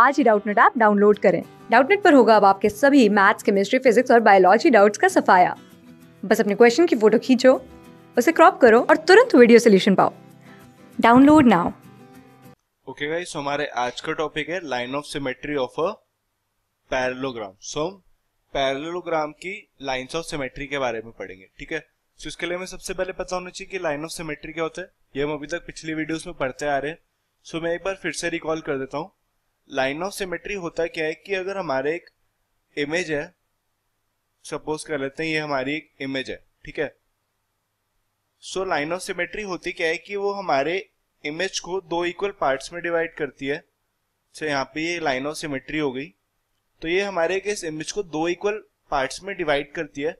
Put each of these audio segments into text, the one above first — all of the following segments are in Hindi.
आज ही डाउटनेट ऐप डाउनलोड करें डाउटनेट पर होगा अब आपके सभी मैथ्स केमिस्ट्री फिजिक्स और बायोलॉजी डाउट्स का सफाया बस अपने क्वेश्चन की फोटो खींचो उसे क्रॉप करो और तुरंत वीडियो सोल्यूशन पाओ डाउनलोड नाउ ओके गाइस हमारे आज का टॉपिक है line of symmetry of a parallelogram so हम पैरेललोग्राम की लाइंस ऑफ सिमेट्री के बारे में पढ़ेंगे ठीक है सो इसके लिए मैं सबसे पहले पता होना चाहिए कि लाइन ऑफ सिमेट्री क्या होता है ये हम अभी तक पिछली वीडियोस में पढ़ते आ रहे हैं सो मैं एक बार फिर से रिकॉल कर देता हूँ लाइन ऑफ सिमेट्री होता क्या है कि अगर हमारे एक इमेज है सपोज कर लेते हैं ये हमारी एक इमेज है ठीक है सो लाइन ऑफ सिमेट्री होती क्या है कि वो हमारे इमेज को दो इक्वल पार्ट्स में डिवाइड करती है सो यहाँ पे ये लाइन ऑफ सिमेट्री हो गई तो ये हमारे इस इमेज को दो इक्वल पार्ट्स में डिवाइड करती है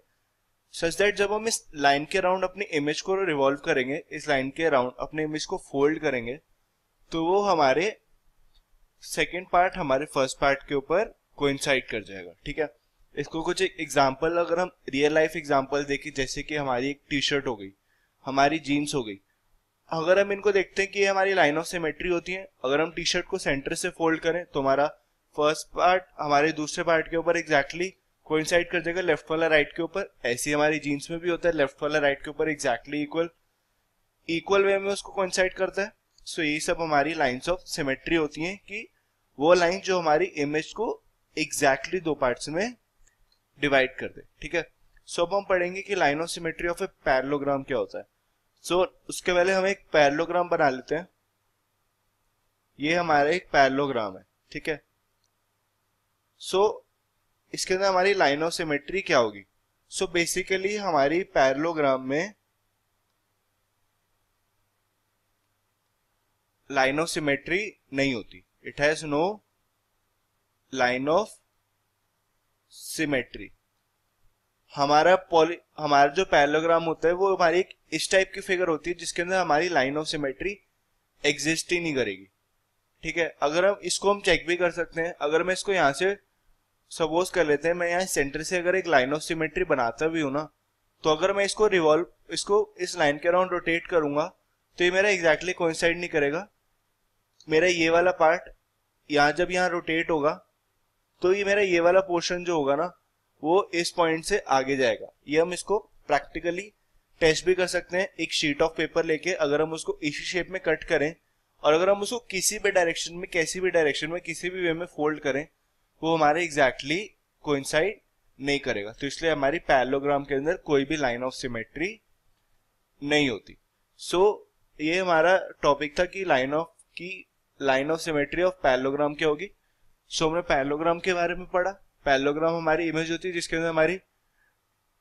सच दैट जब हम इस लाइन के अराउंड अपने इमेज को रिवॉल्व करेंगे इस लाइन के अराउंड अपने इमेज को फोल्ड करेंगे तो वो हमारे सेकेंड पार्ट हमारे फर्स्ट पार्ट के ऊपर कोइंसाइड कर जाएगा ठीक है इसको कुछ एक एग्जाम्पल अगर हम रियल लाइफ एग्जाम्पल देखें जैसे कि हमारी एक टी शर्ट हो गई हमारी जीन्स हो गई अगर हम इनको देखते हैं कि हमारी लाइन ऑफ सिमेट्री होती है अगर हम टी शर्ट को सेंटर से फोल्ड करें तो हमारा फर्स्ट पार्ट हमारे दूसरे पार्ट के ऊपर एग्जैक्टली कोइंसाइड कर जाएगा लेफ्ट वाला राइट के ऊपर ऐसी हमारी जीन्स में भी होता है लेफ्ट वाला राइट के ऊपर एग्जैक्टली इक्वल इक्वल वे में उसको कोइंसाइड करता है सो ये सब हमारी लाइन्स ऑफ सिमेट्री होती हैं कि वो लाइन जो हमारी इमेज को एग्जैक्टली exactly दो पार्ट्स में डिवाइड कर दे ठीक है सो अब हम पढ़ेंगे कि line of symmetry of a parallelogram क्या होता है सो so, उसके पहले हम एक पैरलोग्राम बना लेते हैं ये हमारा एक पैरलोग्राम है ठीक है सो so, इसके अंदर हमारी लाइन ऑफ सिमेट्री क्या होगी सो so, बेसिकली हमारी पैरलोग्राम में लाइन ऑफ सिमेट्री नहीं होती it has no line of symmetry हमारा पॉली हमारा जो पैलोग्राम होता है वो हमारी एक इस टाइप की फिगर होती है जिसके अंदर हमारी लाइन ऑफ सिमेट्री एग्जिस्ट ही नहीं करेगी ठीक है अगर हम इसको हम चेक भी कर सकते हैं अगर मैं इसको यहाँ से सपोज कर लेते हैं मैं यहाँ सेंटर से अगर एक लाइन ऑफ सिमेट्री बनाता भी हूँ ना तो अगर मैं इसको रिवॉल्व इसको इस लाइन के अराउंड रोटेट करूंगा तो ये मेरा एग्जैक्टली exactly कोइंसाइड नहीं करेगा मेरा ये वाला पार्ट यहां जब यहां रोटेट होगा तो ये मेरा ये वाला पोर्शन जो होगा ना वो इस पॉइंट से आगे जाएगा ये हम इसको प्रैक्टिकली टेस्ट भी कर सकते हैं एक शीट ऑफ पेपर लेके अगर हम उसको इसी शेप में कट करें और अगर हम उसको किसी भी डायरेक्शन में कैसी भी डायरेक्शन में किसी भी वे में फोल्ड करें वो हमारे एग्जैक्टली कोइंसाइड नहीं करेगा तो इसलिए हमारी पैलोग्राम के अंदर कोई भी लाइन ऑफ सिमेट्री नहीं होती सो so, ये हमारा टॉपिक था कि लाइन ऑफ की line of symmetry of parallelogram क्या होगी सो हमने पैलोग्राम के बारे में पढ़ा पैलोग्राम हमारी इमेज होती है जिसके अंदर हमारी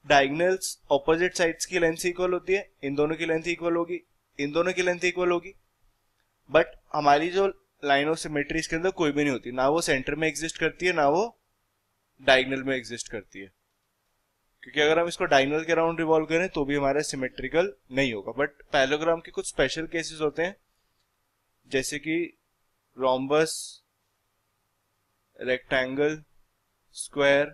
डायगनल्स ऑपोजिट साइड्स की लेंथ इक्वल होती है इन दोनों की लेंथ इक्वल होगी इन दोनों की लेंथ इक्वल होगी बट हमारी जो लाइन ऑफ सिमेट्री इसके अंदर कोई भी नहीं होती ना वो सेंटर में एग्जिस्ट करती है ना वो डायगनल में एग्जिस्ट करती है क्योंकि अगर हम इसको डायगनल के राउंड रिवॉल्व करें तो भी हमारा सिमेट्रिकल नहीं होगा बट पैलोग्राम के कुछ स्पेशल केसेस होते हैं जैसे कि रोम्बस रेक्टेंगल स्क्वायर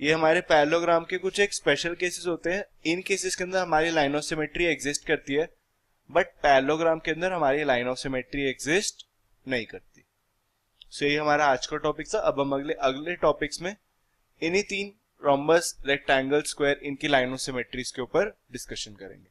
ये हमारे पैरलोग्राम के कुछ एक स्पेशल केसेस होते हैं इन केसेस के अंदर हमारी लाइन ऑफ सिमेट्री एग्जिस्ट करती है बट पैरलोग्राम के अंदर हमारी लाइन ऑफ सिमेट्री एग्जिस्ट नहीं करती सो so, ये हमारा आज का टॉपिक था अब हम अगले अगले टॉपिक्स में इन्हीं तीन रोम्बस रेक्टेंगल स्क्वायर इनकी लाइन ऑफ सिमेट्रीज के ऊपर डिस्कशन करेंगे